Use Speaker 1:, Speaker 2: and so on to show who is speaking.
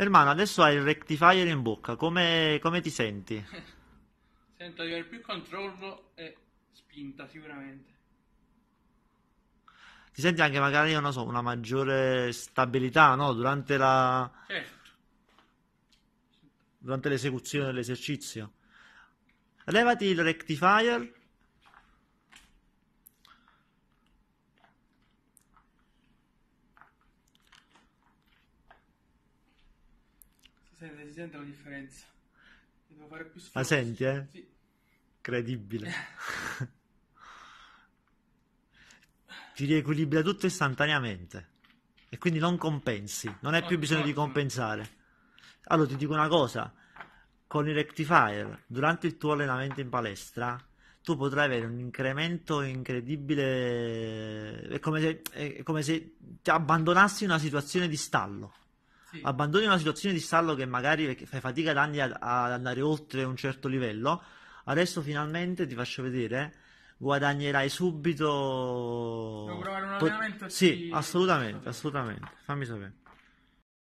Speaker 1: Ermano, adesso hai il rectifier in bocca, come, come ti senti?
Speaker 2: Sento di avere più controllo e spinta sicuramente.
Speaker 1: Ti senti anche magari, non so, una maggiore stabilità, no? Durante la... Certo. Durante l'esecuzione dell'esercizio. Levati il rectifier
Speaker 3: Sente, si sente la differenza. Devo fare più sforzo. Ma senti, eh? Sì.
Speaker 1: Incredibile. Ti riequilibra tutto istantaneamente. E quindi non compensi, non hai più bisogno di compensare. Allora ti dico una cosa, con i rectifier, durante il tuo allenamento in palestra, tu potrai avere un incremento incredibile, è come se, è come se ti abbandonassi in una situazione di stallo sì. abbandoni una situazione di stallo che magari fai fatica ad, anni ad, andare oltre un certo livello, adesso finalmente ti faccio vedere guadagnerai subito. Devo provare un allenamento? Pot- sì, assolutamente, assolutamente. Fammi sapere.